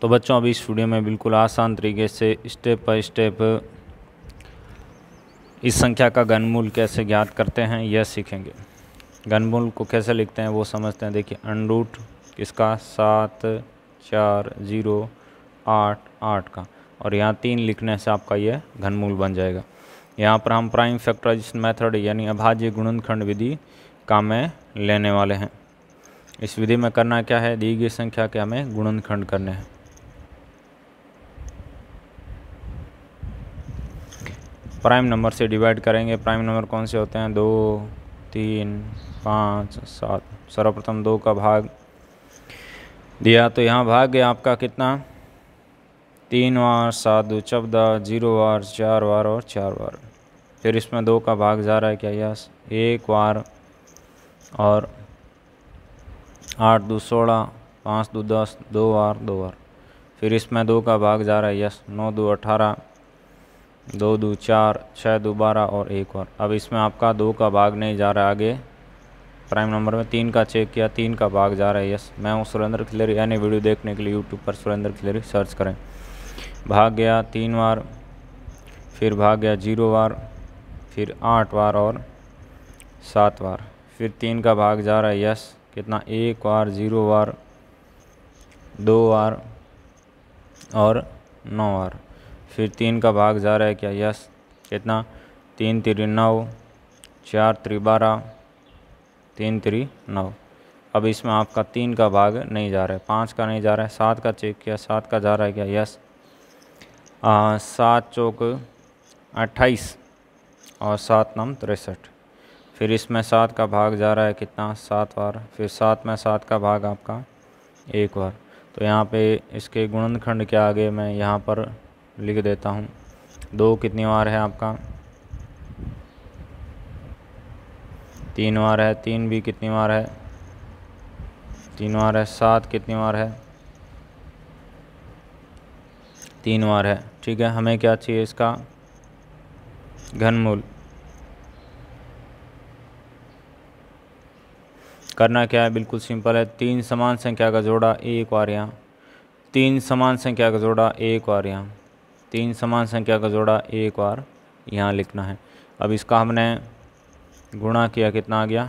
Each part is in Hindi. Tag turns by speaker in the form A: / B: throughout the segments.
A: तो बच्चों अभी इस वीडियो में बिल्कुल आसान तरीके से स्टेप बाय स्टेप इस संख्या का घनमूल कैसे ज्ञात करते हैं यह सीखेंगे घनमूल को कैसे लिखते हैं वो समझते हैं देखिए अनरूट किसका सात चार ज़ीरो आठ आठ का और यहाँ तीन लिखने से आपका यह घनमूल बन जाएगा यहाँ पर हम प्राइम फैक्टराइजेशन मेथड यानी अभाज्य गुणनखंड विधि का में लेने वाले हैं इस विधि में करना क्या है दी गई संख्या के हमें गुणनखंड करने हैं प्राइम नंबर से डिवाइड करेंगे प्राइम नंबर कौन से होते हैं दो तीन पाँच सात सर्वप्रथम दो का भाग दिया तो यहाँ भाग गया आपका कितना तीन बार सात दो चौदह जीरो बार चार बार और चार बार फिर इसमें दो का भाग जा रहा है क्या यस एक बार और आठ दो सोलह पाँच दो दस दो बार दो बार फिर इसमें दो का भाग जा रहा है यस नौ दो अठारह दो दो चार छः दो बारह और एक और अब इसमें आपका दो का भाग नहीं जा रहा आगे प्राइम नंबर में तीन का चेक किया तीन का भाग जा रहा है यस मैं हूँ सुरेंद्र खिलेरी यानी वीडियो देखने के लिए यूट्यूब पर सुरेंद्र खिलेरी सर्च करें भाग गया तीन बार फिर भाग गया जीरो बार फिर आठ बार और सात बार फिर तीन का भाग जा रहा है यस कितना एक बार जीरो बार दो बार और नौ बार फिर तीन का भाग जा रहा है क्या यस कितना तीन त्री नौ चार त्री बारह तीन त्री नौ अब इसमें आपका तीन का भाग नहीं जा रहा है पाँच का नहीं जा रहा है सात का चेक किया सात का जा रहा है क्या यस सात चौक अट्ठाईस और सात नम तिरसठ फिर इसमें सात का भाग जा रहा है कितना सात बार फिर सात में सात का भाग आपका एक बार तो यहाँ पे इसके गुणनखंड के आगे मैं यहाँ पर लिख देता हूँ दो कितनी बार है आपका तीन बार है तीन भी कितनी बार है तीन बार है सात कितनी बार है तीन बार है ठीक है हमें क्या चाहिए इसका घनमूल करना क्या है बिल्कुल सिंपल है तीन समान संख्या का जोड़ा एक बार यहाँ तीन समान संख्या का जोड़ा एक बार यहाँ तीन समान संख्या का जोड़ा एक बार यहाँ लिखना है अब इसका हमने गुणा किया कितना आ गया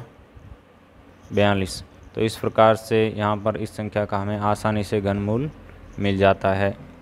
A: बयालीस तो इस प्रकार से यहाँ पर इस संख्या का हमें आसानी से घनमूल मिल जाता है